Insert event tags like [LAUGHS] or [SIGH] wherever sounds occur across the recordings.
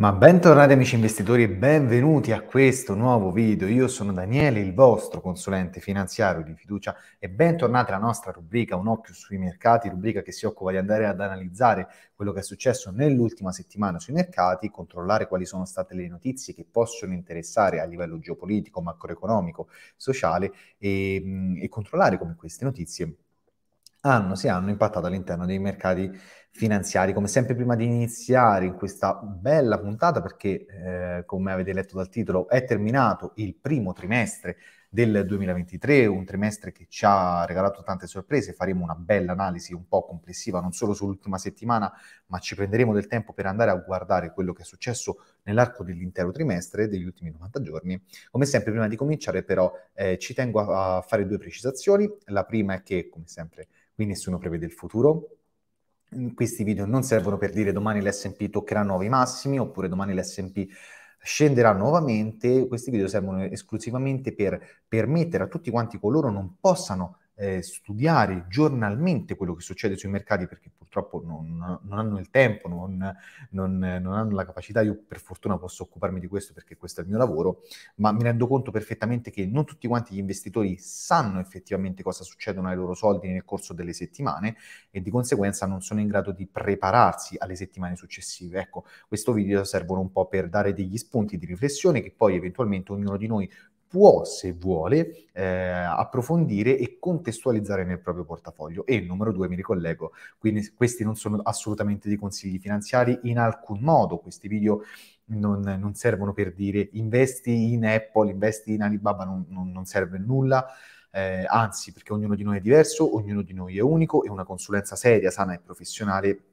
Ma bentornati amici investitori e benvenuti a questo nuovo video. Io sono Daniele, il vostro consulente finanziario di fiducia e bentornati alla nostra rubrica Un occhio sui mercati, rubrica che si occupa di andare ad analizzare quello che è successo nell'ultima settimana sui mercati, controllare quali sono state le notizie che possono interessare a livello geopolitico, macroeconomico, sociale e, mm, e controllare come queste notizie hanno, si hanno impattato all'interno dei mercati finanziari. Come sempre prima di iniziare in questa bella puntata, perché eh, come avete letto dal titolo è terminato il primo trimestre del 2023, un trimestre che ci ha regalato tante sorprese, faremo una bella analisi un po' complessiva non solo sull'ultima settimana, ma ci prenderemo del tempo per andare a guardare quello che è successo nell'arco dell'intero trimestre, degli ultimi 90 giorni. Come sempre prima di cominciare però eh, ci tengo a fare due precisazioni, la prima è che come sempre qui nessuno prevede il futuro. Mm, questi video non servono per dire domani l'SP toccherà nuovi massimi oppure domani l'SP scenderà nuovamente. Questi video servono esclusivamente per permettere a tutti quanti coloro non possano eh, studiare giornalmente quello che succede sui mercati perché purtroppo non, non hanno il tempo, non, non, non, hanno la capacità, io per fortuna posso occuparmi di questo perché questo è il mio lavoro, ma mi rendo conto perfettamente che non tutti quanti gli investitori sanno effettivamente cosa succedono ai loro soldi nel corso delle settimane e di conseguenza non sono in grado di prepararsi alle settimane successive. Ecco, questo video servono un po' per dare degli spunti di riflessione che poi eventualmente ognuno di noi può, se vuole, eh, approfondire e contestualizzare nel proprio portafoglio. E numero due, mi ricollego, quindi questi non sono assolutamente dei consigli finanziari in alcun modo, questi video non, non servono per dire investi in Apple, investi in Alibaba, non, non, non serve a nulla. Eh, anzi, perché ognuno di noi è diverso, ognuno di noi è unico e una consulenza seria, sana e professionale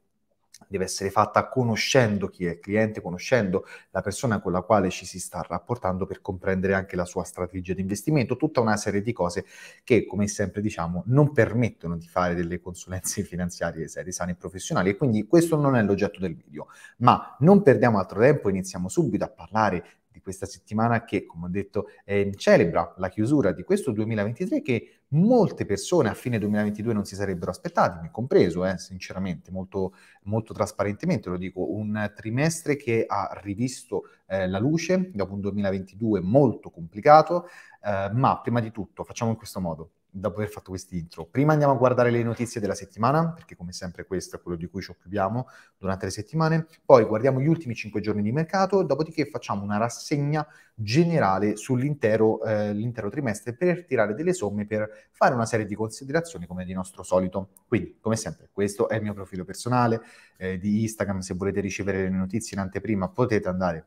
deve essere fatta conoscendo chi è il cliente, conoscendo la persona con la quale ci si sta rapportando per comprendere anche la sua strategia di investimento, tutta una serie di cose che, come sempre diciamo, non permettono di fare delle consulenze [LAUGHS] finanziarie serie, sane e professionali e quindi questo non è l'oggetto del video. Ma non perdiamo altro tempo, iniziamo subito a parlare di questa settimana che, come ho detto, eh, celebra la chiusura di questo 2023 che molte persone a fine 2022 non si sarebbero aspettati, mi compreso, eh, sinceramente, molto, molto trasparentemente lo dico, un trimestre che ha rivisto eh, la luce dopo un 2022 molto complicato, eh, ma prima di tutto facciamo in questo modo, dopo aver fatto quest'intro. Prima andiamo a guardare le notizie della settimana, perché come sempre questo è quello di cui ci occupiamo durante le settimane, poi guardiamo gli ultimi 5 giorni di mercato, dopodiché facciamo una rassegna generale sull'intero eh, trimestre per tirare delle somme, per fare una serie di considerazioni come di nostro solito. Quindi, come sempre, questo è il mio profilo personale eh, di Instagram, se volete ricevere le notizie in anteprima potete andare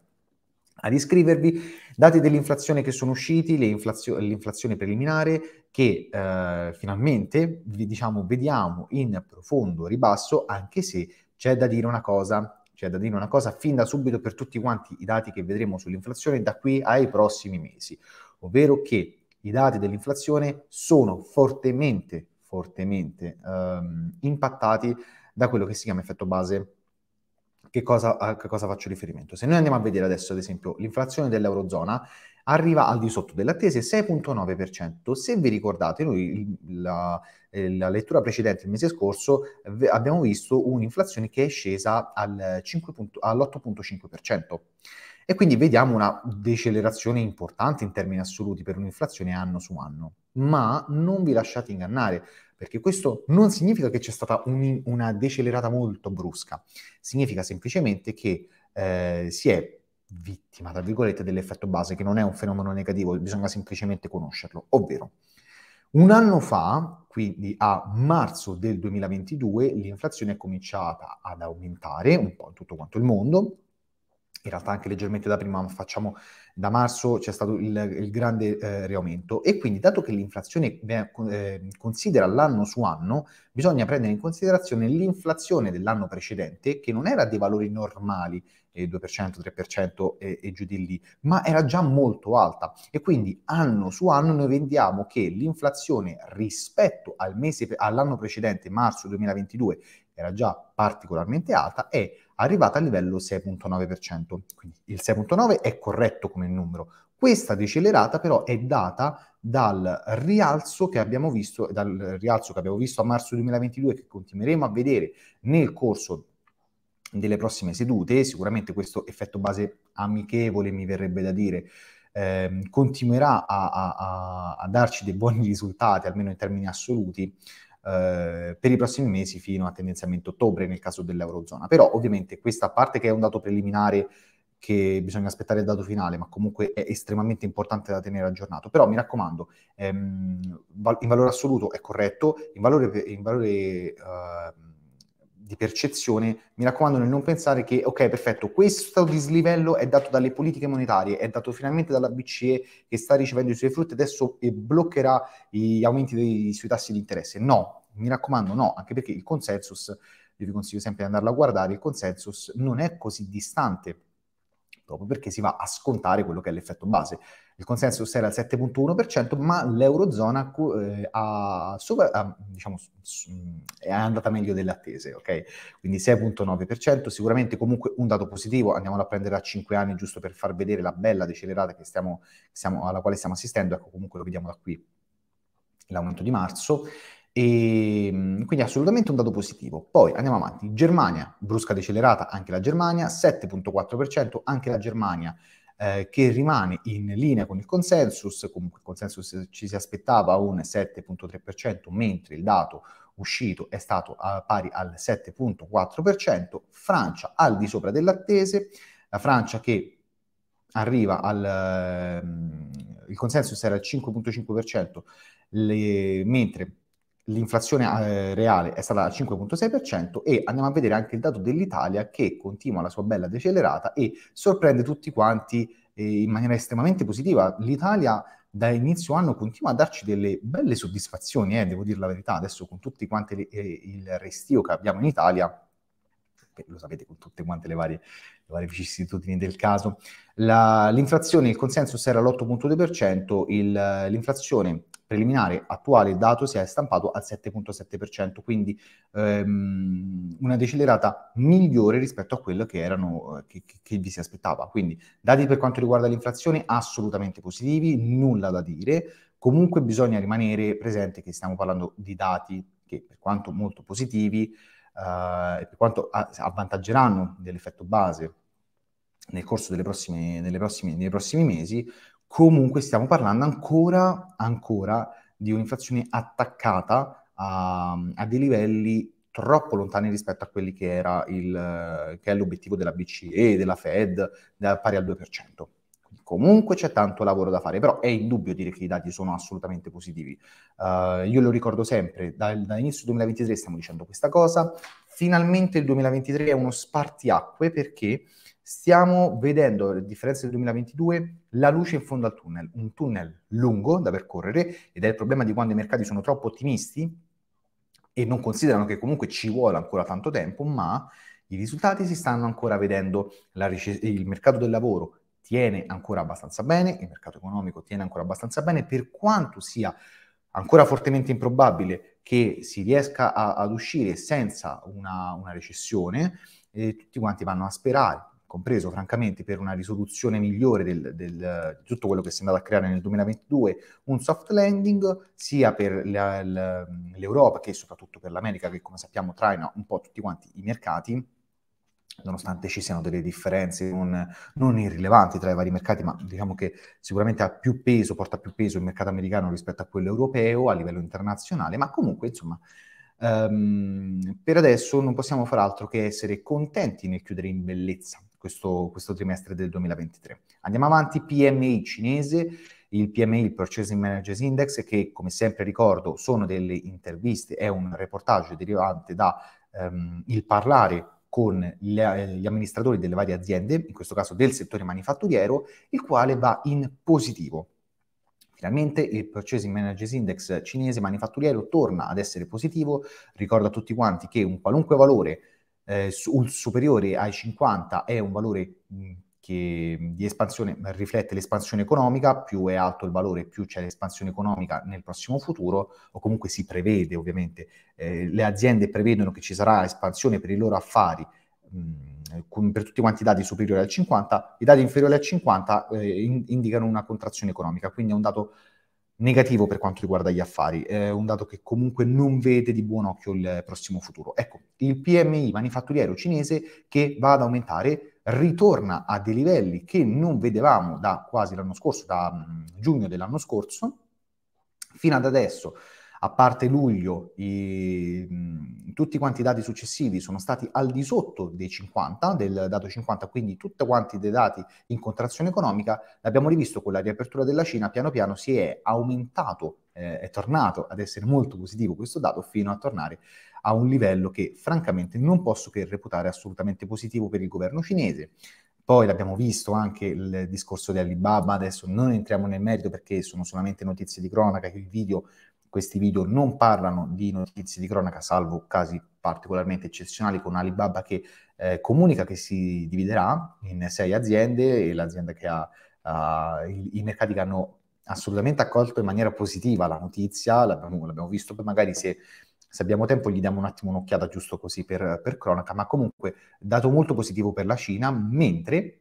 ad iscrivervi, dati dell'inflazione che sono usciti, inflazio- l'inflazione preliminare che eh, finalmente diciamo, vediamo in profondo ribasso, anche se c'è da dire una cosa, c'è da dire una cosa fin da subito per tutti quanti i dati che vedremo sull'inflazione da qui ai prossimi mesi, ovvero che i dati dell'inflazione sono fortemente, fortemente ehm, impattati da quello che si chiama effetto base che cosa, a che cosa faccio riferimento? Se noi andiamo a vedere adesso, ad esempio, l'inflazione dell'Eurozona arriva al di sotto delle 6.9%. Se vi ricordate, noi la, eh, la lettura precedente, il mese scorso, abbiamo visto un'inflazione che è scesa al 5 all'8.5% e quindi vediamo una decelerazione importante in termini assoluti per un'inflazione anno su anno. Ma non vi lasciate ingannare, perché questo non significa che c'è stata un, una decelerata molto brusca, significa semplicemente che eh, si è vittima, tra virgolette, dell'effetto base, che non è un fenomeno negativo, bisogna semplicemente conoscerlo, ovvero un anno fa, quindi a marzo del 2022, l'inflazione è cominciata ad aumentare un po' in tutto quanto il mondo, in realtà anche leggermente da prima, ma facciamo da marzo c'è stato il, il grande eh, riaumento e quindi dato che l'inflazione eh, considera l'anno su anno, bisogna prendere in considerazione l'inflazione dell'anno precedente che non era dei valori normali, eh, 2%, 3% e, e giù di lì, ma era già molto alta e quindi anno su anno noi vediamo che l'inflazione rispetto al mese, all'anno precedente, marzo 2022, era già particolarmente alta, è arrivata al livello 6.9%. Quindi il 6.9 è corretto come numero. Questa decelerata però è data dal rialzo che abbiamo visto, dal rialzo che abbiamo visto a marzo 2022 che continueremo a vedere nel corso delle prossime sedute, sicuramente questo effetto base amichevole mi verrebbe da dire, eh, continuerà a, a, a, darci dei buoni risultati, almeno in termini assoluti, eh, per i prossimi mesi fino a tendenzialmente ottobre nel caso dell'Eurozona. Però ovviamente questa parte che è un dato preliminare che bisogna aspettare il dato finale, ma comunque è estremamente importante da tenere aggiornato. Però mi raccomando, ehm, in valore assoluto è corretto, in valore, in valore eh, di percezione, mi raccomando nel non pensare che, ok, perfetto, questo dislivello è dato dalle politiche monetarie, è dato finalmente dalla BCE che sta ricevendo i suoi frutti adesso eh, bloccherà gli aumenti dei suoi tassi di interesse. No, mi raccomando, no, anche perché il consensus, io vi consiglio sempre di andarlo a guardare, il consensus non è così distante, proprio perché si va a scontare quello che è l'effetto base il consensus era al 7.1%, ma l'Eurozona eh, ha, super, ha, diciamo, è andata meglio delle attese, ok? quindi 6.9%, sicuramente comunque un dato positivo, andiamolo a prendere a 5 anni giusto per far vedere la bella decelerata stiamo, stiamo, alla quale stiamo assistendo, ecco comunque lo vediamo da qui, l'aumento di marzo, e, ehm, quindi assolutamente un dato positivo. Poi andiamo avanti, Germania, brusca decelerata anche la Germania, 7.4%, anche la Germania eh, che rimane in linea con il consensus, comunque il consensus ci si aspettava un 7.3%, mentre il dato uscito è stato eh, pari al 7.4%, Francia al di sopra dell'attese, la Francia che arriva al... Ehm, il consensus era al 5.5%, le... mentre l'inflazione eh, reale è stata al 5.6% e andiamo a vedere anche il dato dell'Italia che continua la sua bella decelerata e sorprende tutti quanti eh, in maniera estremamente positiva. L'Italia da inizio anno continua a darci delle belle soddisfazioni, eh, devo dire la verità, adesso con tutti quanti le, eh, il restio che abbiamo in Italia, lo sapete con tutte quante le varie, le varie vicissitudini del caso, la, l'inflazione, il consenso era all'8.2%, il, l'inflazione preliminare attuale dato si è stampato al 7.7%, quindi ehm, una decelerata migliore rispetto a quello che, erano, eh, che, che vi si aspettava. Quindi dati per quanto riguarda l'inflazione assolutamente positivi, nulla da dire, comunque bisogna rimanere presente che stiamo parlando di dati che per quanto molto positivi, eh, per quanto avvantaggeranno dell'effetto base nel corso delle prossime, delle prossime, dei prossimi mesi, comunque stiamo parlando ancora, ancora di un'inflazione attaccata a, a, dei livelli troppo lontani rispetto a quelli che era il, che è l'obiettivo della BCE, della Fed, da, pari al 2%. comunque c'è tanto lavoro da fare, però è indubbio dire che i dati sono assolutamente positivi. Uh, io lo ricordo sempre, dal, dall'inizio del 2023 stiamo dicendo questa cosa, finalmente il 2023 è uno spartiacque perché stiamo vedendo, a differenza del 2022, la luce in fondo al tunnel, un tunnel lungo da percorrere ed è il problema di quando i mercati sono troppo ottimisti e non considerano che comunque ci vuole ancora tanto tempo, ma i risultati si stanno ancora vedendo, ric- il mercato del lavoro tiene ancora abbastanza bene, il mercato economico tiene ancora abbastanza bene, per quanto sia ancora fortemente improbabile che si riesca a, ad uscire senza una, una recessione, eh, tutti quanti vanno a sperare compreso francamente per una risoluzione migliore del, del, di tutto quello che si è andato a creare nel 2022, un soft landing sia per la, la, l'Europa che soprattutto per l'America che come sappiamo traina un po' tutti quanti i mercati nonostante ci siano delle differenze non, non, irrilevanti tra i vari mercati, ma diciamo che sicuramente ha più peso, porta più peso il mercato americano rispetto a quello europeo a livello internazionale, ma comunque insomma um, per adesso non possiamo far altro che essere contenti nel chiudere in bellezza questo, questo trimestre del 2023. Andiamo avanti, PMI cinese il PMI, il Purchasing Managers Index, che come sempre ricordo sono delle interviste, è un reportage derivante da ehm, il parlare con gli, gli amministratori delle varie aziende, in questo caso del settore manifatturiero, il quale va in positivo. Finalmente il Purchasing Managers Index cinese manifatturiero torna ad essere positivo, ricordo a tutti quanti che un qualunque valore eh, superiore ai 50 è un valore che di espansione riflette l'espansione economica, più è alto il valore, più c'è l'espansione economica nel prossimo futuro, o comunque si prevede ovviamente, eh, le aziende prevedono che ci sarà espansione per i loro affari mh, con, per tutti quanti i dati superiori al 50, i dati inferiori al 50 eh, in, indicano una contrazione economica, quindi è un dato negativo per quanto riguarda gli affari, eh, un dato che comunque non vede di buon occhio il prossimo futuro. Ecco, il PMI manifatturiero cinese che va ad aumentare ritorna a dei livelli che non vedevamo da quasi l'anno scorso, da mh, mm, giugno dell'anno scorso, fino ad adesso a parte luglio, i, tutti quanti i dati successivi sono stati al di sotto dei 50, del dato 50, quindi tutti quanti dei dati in contrazione economica, l'abbiamo rivisto con la riapertura della Cina, piano piano si è aumentato, eh, è tornato ad essere molto positivo questo dato fino a tornare a un livello che francamente non posso che reputare assolutamente positivo per il governo cinese. Poi l'abbiamo visto anche il discorso di Alibaba, adesso non entriamo nel merito perché sono solamente notizie di cronaca, il video questi video non parlano di notizie di cronaca, salvo casi particolarmente eccezionali con Alibaba che eh, comunica che si dividerà in sei aziende e l'azienda che ha, ha i, mercati che hanno assolutamente accolto in maniera positiva la notizia, l'abbiamo, l'abbiamo visto, magari se se abbiamo tempo gli diamo un attimo un'occhiata giusto così per, per, cronaca, ma comunque dato molto positivo per la Cina, mentre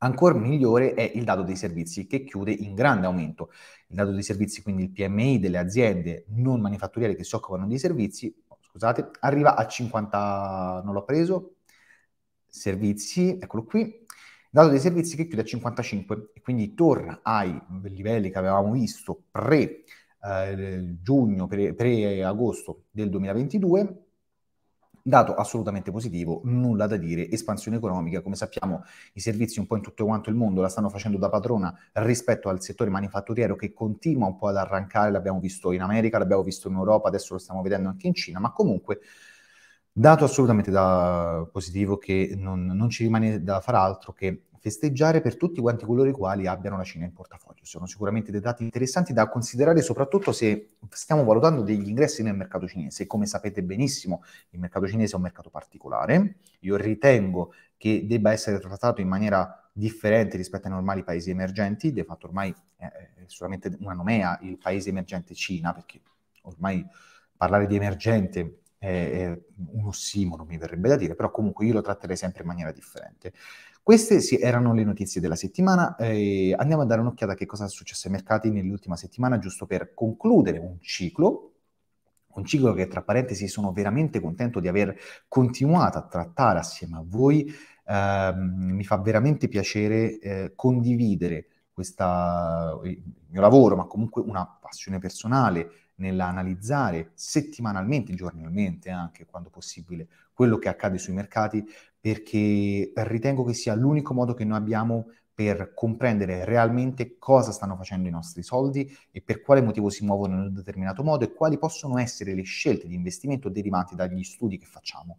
Ancora migliore è il dato dei servizi che chiude in grande aumento. Il dato dei servizi, quindi il PMI delle aziende non manifatturiere che si occupano di servizi, scusate, arriva a 50, non l'ho preso, servizi, eccolo qui, il dato dei servizi che chiude a 55 e quindi torna ai livelli che avevamo visto pre eh, giugno, pre, pre agosto del 2022 Dato assolutamente positivo, nulla da dire, espansione economica, come sappiamo i servizi un po' in tutto quanto il mondo la stanno facendo da padrona rispetto al settore manifatturiero che continua un po' ad arrancare, l'abbiamo visto in America, l'abbiamo visto in Europa, adesso lo stiamo vedendo anche in Cina, ma comunque dato assolutamente da positivo che non, non ci rimane da far altro che festeggiare per tutti quanti coloro i quali abbiano la Cina in portafoglio. Sono sicuramente dei dati interessanti da considerare soprattutto se stiamo valutando degli ingressi nel mercato cinese. Come sapete benissimo, il mercato cinese è un mercato particolare. Io ritengo che debba essere trattato in maniera differente rispetto ai normali paesi emergenti, De fatto ormai è solamente una nomea il paese emergente Cina, perché ormai parlare di emergente eh, un ossimoro, mi verrebbe da dire, però comunque io lo tratterei sempre in maniera differente. Queste erano le notizie della settimana, eh, andiamo a dare un'occhiata a che cosa è successo ai mercati nell'ultima settimana, giusto per concludere un ciclo un ciclo che tra parentesi sono veramente contento di aver continuato a trattare assieme a voi. Eh, mi fa veramente piacere eh, condividere questa, il mio lavoro, ma comunque una passione personale, nell'analizzare settimanalmente, giornalmente anche quando possibile, quello che accade sui mercati, perché ritengo che sia l'unico modo che noi abbiamo per comprendere realmente cosa stanno facendo i nostri soldi e per quale motivo si muovono in un determinato modo e quali possono essere le scelte di investimento derivanti dagli studi che facciamo.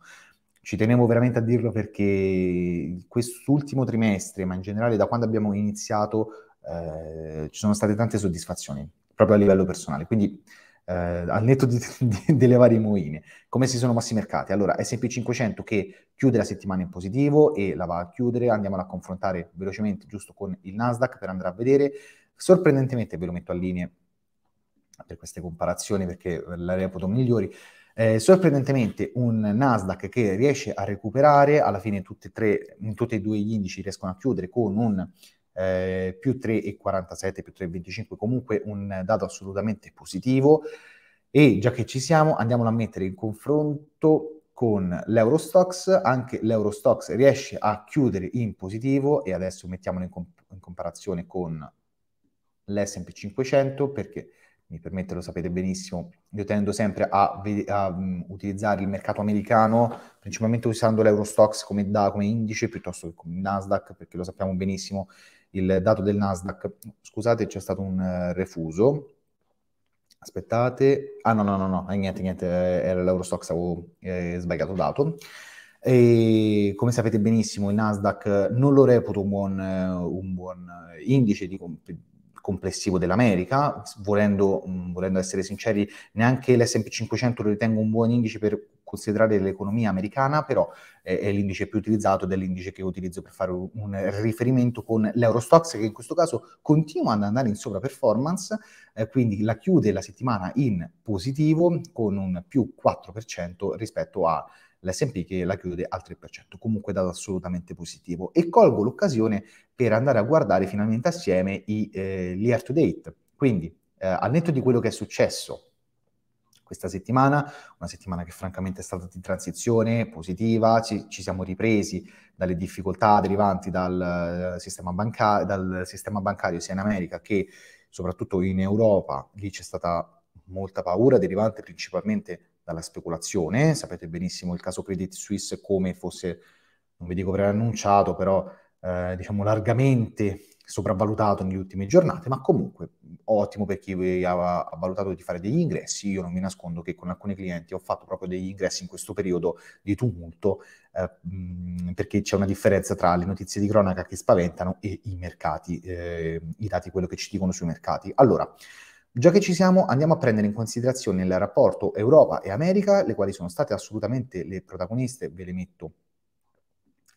Ci tenevo veramente a dirlo perché quest'ultimo trimestre, ma in generale da quando abbiamo iniziato, eh, ci sono state tante soddisfazioni proprio a livello personale. Quindi eh, al netto di, di, delle varie moine, come si sono mossi i mercati? Allora, S&P 500 che chiude la settimana in positivo e la va a chiudere, andiamola a confrontare velocemente giusto con il Nasdaq per andare a vedere, sorprendentemente ve lo metto a linee per queste comparazioni perché la reputo migliori, eh, sorprendentemente un Nasdaq che riesce a recuperare, alla fine tutti e tre, in tutti e due gli indici riescono a chiudere con un eh, più 3,47, più 3,25, comunque un dato assolutamente positivo. E già che ci siamo, andiamolo a mettere in confronto con l'Eurostox, anche l'Eurostox riesce a chiudere in positivo e adesso mettiamolo in, comp- in comparazione con l'S&P 500 perché mi permette, lo sapete benissimo, io tendo sempre a, ve- a um, utilizzare il mercato americano, principalmente usando l'Eurostox come, da- come indice piuttosto che come Nasdaq, perché lo sappiamo benissimo, il dato del Nasdaq, scusate c'è stato un eh, refuso, aspettate, ah no no no no, niente niente, eh, era l'Eurostox, avevo eh, sbagliato dato, e come sapete benissimo il Nasdaq non lo reputo un buon, eh, un buon indice di comp- complessivo dell'America, volendo, mm, volendo essere sinceri neanche l'S&P 500 lo ritengo un buon indice per considerare l'economia americana, però eh, è l'indice più utilizzato ed è l'indice che utilizzo per fare un, un riferimento con l'Eurostox, che in questo caso continua ad andare in sovraperformance, eh, quindi la chiude la settimana in positivo con un più 4% rispetto a l'SP che la chiude al 3%, comunque dato assolutamente positivo. E colgo l'occasione per andare a guardare finalmente assieme i, eh, gli year to date, quindi eh, al netto di quello che è successo questa settimana, una settimana che francamente è stata di transizione positiva, ci, ci siamo ripresi dalle difficoltà derivanti dal eh, sistema, banca- dal sistema bancario sia in America che soprattutto in Europa, lì c'è stata molta paura derivante principalmente dalla speculazione, sapete benissimo il caso Credit Suisse come fosse, non vi dico preannunciato, però eh, diciamo largamente sopravvalutato nelle ultime giornate, ma comunque ottimo per chi eh, ha, valutato di fare degli ingressi. Io non mi nascondo che con alcuni clienti ho fatto proprio degli ingressi in questo periodo di tumulto, eh, perché c'è una differenza tra le notizie di cronaca che spaventano e i mercati, eh, i dati, quello che ci dicono sui mercati. Allora, Già che ci siamo, andiamo a prendere in considerazione il rapporto Europa e America, le quali sono state assolutamente le protagoniste, ve le metto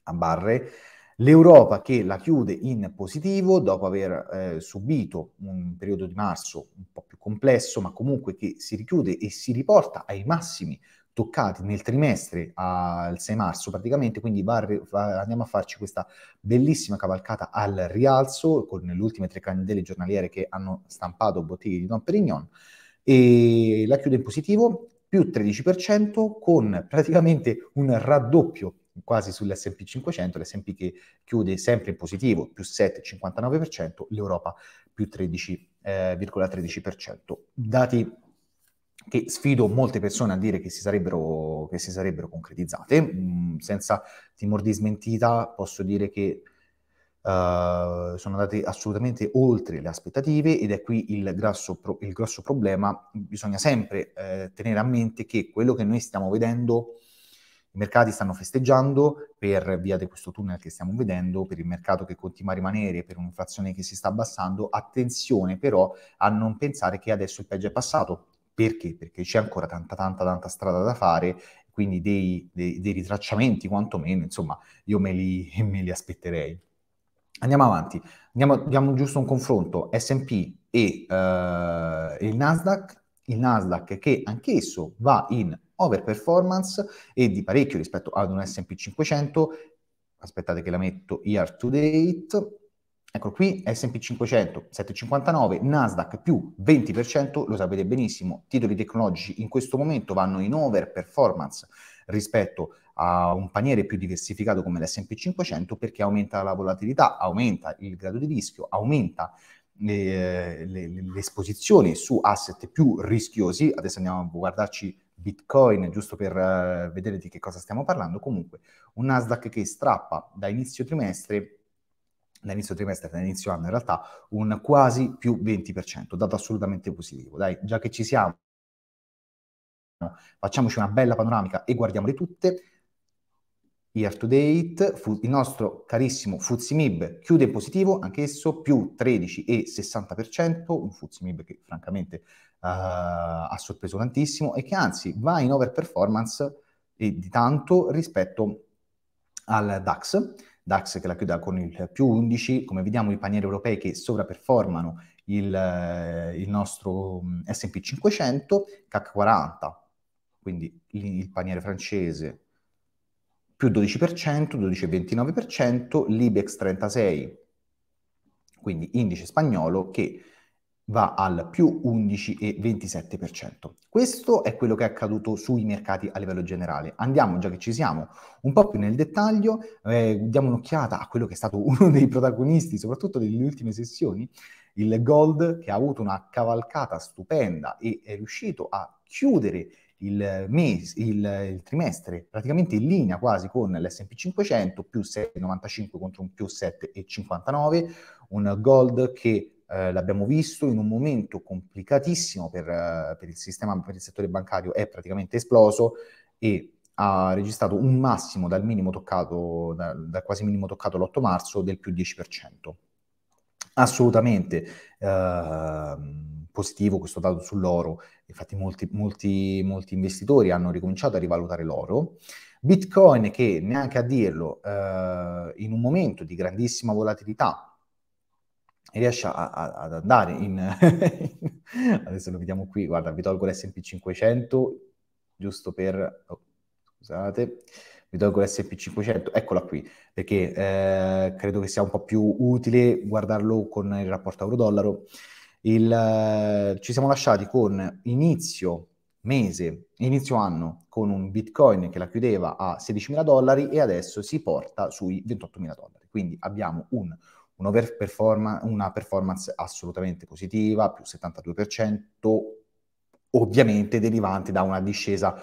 a barre. L'Europa che la chiude in positivo dopo aver eh, subito un periodo di marzo un po' più complesso, ma comunque che si richiude e si riporta ai massimi toccati nel trimestre al 6 marzo praticamente, quindi va, va, andiamo a farci questa bellissima cavalcata al rialzo con le ultime tre candele giornaliere che hanno stampato bottiglie di Don Perignon e la chiude in positivo più 13% con praticamente un raddoppio quasi sull'SP 500, l'SP che chiude sempre in positivo, più 7,59%, l'Europa più 13,13%. Eh, Dati che sfido molte persone a dire che si sarebbero, che si sarebbero concretizzate, mh, mm, senza timor di smentita posso dire che Uh, sono andate assolutamente oltre le aspettative ed è qui il grosso, pro- il grosso problema. Bisogna sempre eh, tenere a mente che quello che noi stiamo vedendo i mercati stanno festeggiando per via di questo tunnel che stiamo vedendo, per il mercato che continua a rimanere, per un'inflazione che si sta abbassando. Attenzione però a non pensare che adesso il peggio è passato. Perché? Perché c'è ancora tanta, tanta, tanta strada da fare, quindi dei, dei, dei ritracciamenti quantomeno, insomma, io me li, [LAUGHS] me li aspetterei. Andiamo avanti, Andiamo, diamo giusto un confronto SP e uh, il Nasdaq, il Nasdaq che anch'esso va in overperformance e di parecchio rispetto ad un S&P 500, aspettate che la metto year to date, Ecco qui S&P 500 7,59, Nasdaq più 20%, lo sapete benissimo, titoli tecnologici in questo momento vanno in over performance rispetto a un paniere più diversificato come l'S&P 500 perché aumenta la volatilità, aumenta il grado di rischio, aumenta le, eh, le, l'esposizione su asset più rischiosi, adesso andiamo a guardarci Bitcoin, giusto per uh, vedere di che cosa stiamo parlando, comunque un Nasdaq che strappa da inizio trimestre da inizio trimestre, da inizio anno in realtà, un quasi più 20%, dato assolutamente positivo. Dai, già che ci siamo, facciamoci una bella panoramica e guardiamole tutte. Year to date, fu- il nostro carissimo Fuzimib chiude positivo, anch'esso più 13,60%, un Fuzimib che francamente eh, ha sorpreso tantissimo e che anzi va in over performance di, eh, di tanto rispetto al DAX. DAX che la chiude con il più 11, come vediamo i panieri europei che sovraperformano il, eh, il nostro S&P 500, CAC 40, quindi il paniere francese più 12%, 12,29%, l'IBEX 36, quindi indice spagnolo che va al più 11,27%. Questo è quello che è accaduto sui mercati a livello generale. Andiamo, già che ci siamo, un po' più nel dettaglio, eh, diamo un'occhiata a quello che è stato [LAUGHS] uno dei protagonisti, soprattutto delle ultime sessioni, il gold che ha avuto una cavalcata stupenda e è riuscito a chiudere il, mese, il, il trimestre praticamente in linea quasi con l'SP 500, più 6,95 contro un più 7,59, un gold che eh, l'abbiamo visto in un momento complicatissimo per, eh, per, il sistema, per il settore bancario, è praticamente esploso e ha registrato un massimo dal, minimo toccato, da, dal quasi minimo toccato l'8 marzo del più 10%. Assolutamente eh, positivo questo dato sull'oro, infatti molti, molti, molti investitori hanno ricominciato a rivalutare l'oro. Bitcoin che neanche a dirlo eh, in un momento di grandissima volatilità riesce a, a, ad andare in... [LAUGHS] adesso lo vediamo qui, guarda, vi tolgo l'SP500, giusto per... Oh, scusate, vi tolgo l'SP500, eccola qui, perché eh, credo che sia un po' più utile guardarlo con il rapporto euro-dollaro. Il, eh, ci siamo lasciati con inizio mese, inizio anno, con un bitcoin che la chiudeva a 16.000 dollari e adesso si porta sui 28.000 dollari. Quindi abbiamo un una performance assolutamente positiva, più 72%, ovviamente derivante da una discesa,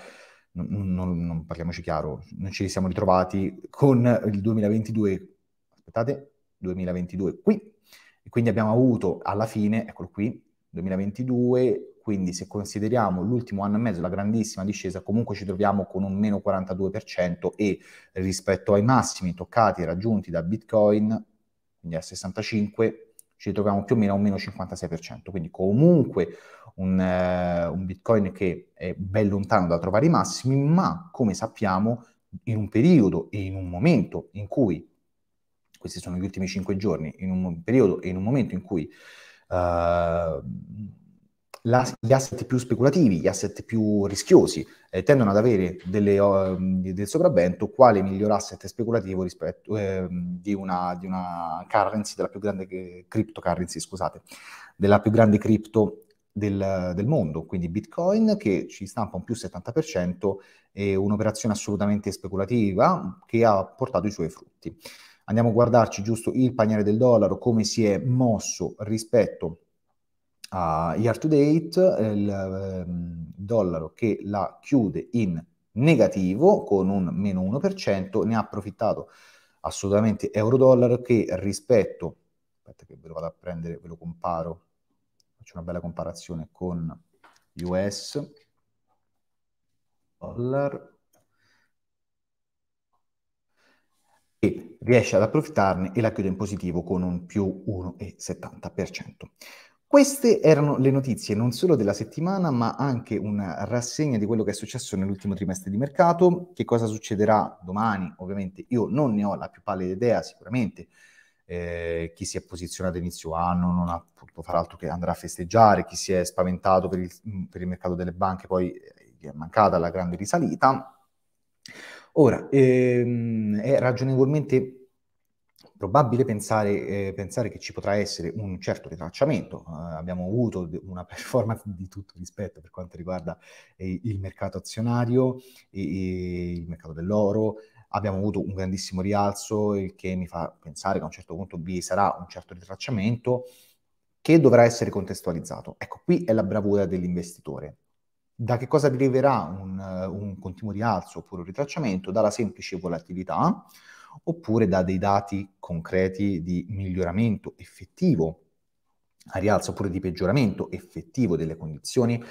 non, non, non parliamoci chiaro, non ci siamo ritrovati con il 2022, aspettate, 2022 qui, e quindi abbiamo avuto alla fine, eccolo qui, 2022, quindi se consideriamo l'ultimo anno e mezzo, la grandissima discesa, comunque ci troviamo con un meno 42% e rispetto ai massimi toccati e raggiunti da Bitcoin quindi a 65 ci troviamo più o meno a un meno 56%, quindi comunque un, eh, un Bitcoin che è ben lontano da trovare i massimi, ma come sappiamo in un periodo e in un momento in cui, questi sono gli ultimi 5 giorni, in un periodo e in un momento in cui eh, la, gli asset più speculativi, gli asset più rischiosi, eh, tendono ad avere delle, uh, del sopravvento quale miglior asset speculativo rispetto eh, di, una, di, una, currency, della più grande cryptocurrency, scusate, della più grande cripto del, del, mondo, quindi Bitcoin che ci stampa un più 70% e un'operazione assolutamente speculativa che ha portato i suoi frutti. Andiamo a guardarci giusto il paniere del dollaro, come si è mosso rispetto a a year to date eh, il ehm, dollaro che la chiude in negativo con un meno 1%, ne ha approfittato assolutamente euro-dollaro che rispetto, aspetta che ve lo vado a prendere, ve lo comparo, faccio una bella comparazione con US, dollar e riesce ad approfittarne e la chiude in positivo con un più 1,70%. Queste erano le notizie non solo della settimana, ma anche una rassegna di quello che è successo nell'ultimo trimestre di mercato. Che cosa succederà domani? Ovviamente io non ne ho la più pallida idea, sicuramente. Eh, chi si è posizionato inizio anno non ha potuto far altro che andare a festeggiare, chi si è spaventato per il, mm, per il mercato delle banche poi eh, gli è mancata la grande risalita. Ora, ehm, è ragionevolmente probabile pensare, eh, pensare, che ci potrà essere un certo ritracciamento. Eh, abbiamo avuto una [LAUGHS] performance di tutto rispetto per quanto riguarda eh, il mercato azionario, e, e il mercato dell'oro, abbiamo avuto un grandissimo rialzo, il che mi fa pensare che a un certo punto vi sarà un certo ritracciamento che dovrà essere contestualizzato. Ecco, qui è la bravura dell'investitore. Da che cosa deriverà un, un continuo rialzo oppure un ritracciamento? Dalla semplice volatilità oppure da dei dati concreti di miglioramento effettivo a rialzo oppure di peggioramento effettivo delle condizioni.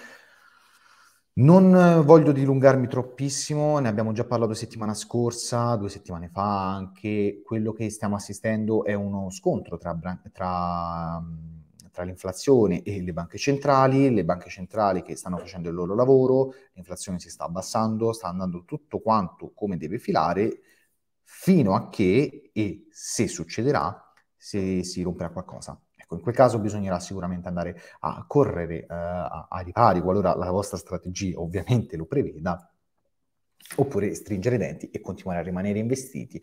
Non voglio dilungarmi troppissimo, ne abbiamo già parlato settimana scorsa, due settimane fa anche, quello che stiamo assistendo è uno scontro tra, tra, tra l'inflazione e le banche centrali, le banche centrali che stanno facendo il loro lavoro, l'inflazione si sta abbassando, sta andando tutto quanto come deve filare, fino a che e se succederà, se si romperà qualcosa. Ecco, in quel caso bisognerà sicuramente andare a correre eh, ai ripari, qualora la vostra strategia ovviamente lo preveda, oppure stringere i denti e continuare a rimanere investiti.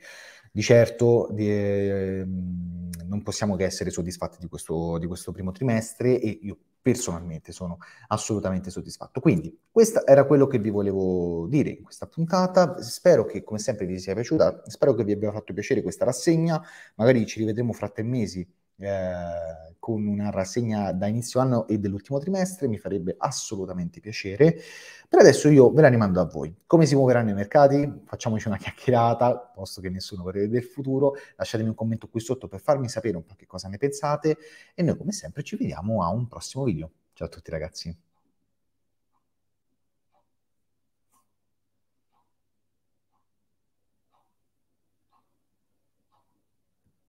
Di certo, di, eh, non possiamo che essere soddisfatti di questo, di questo primo trimestre e io personalmente sono assolutamente soddisfatto. Quindi questo era quello che vi volevo dire in questa puntata, spero che come sempre vi sia piaciuta, spero che vi abbia fatto piacere questa rassegna, magari ci rivedremo fra tre mesi eh, con una rassegna da inizio anno e dell'ultimo trimestre, mi farebbe assolutamente piacere. Per adesso io ve la rimando a voi. Come si muoveranno i mercati? Facciamoci una chiacchierata, posto che nessuno prevede il futuro. Lasciatemi un commento qui sotto per farmi sapere un po' che cosa ne pensate e noi come sempre ci vediamo a un prossimo video. Ciao a tutti ragazzi.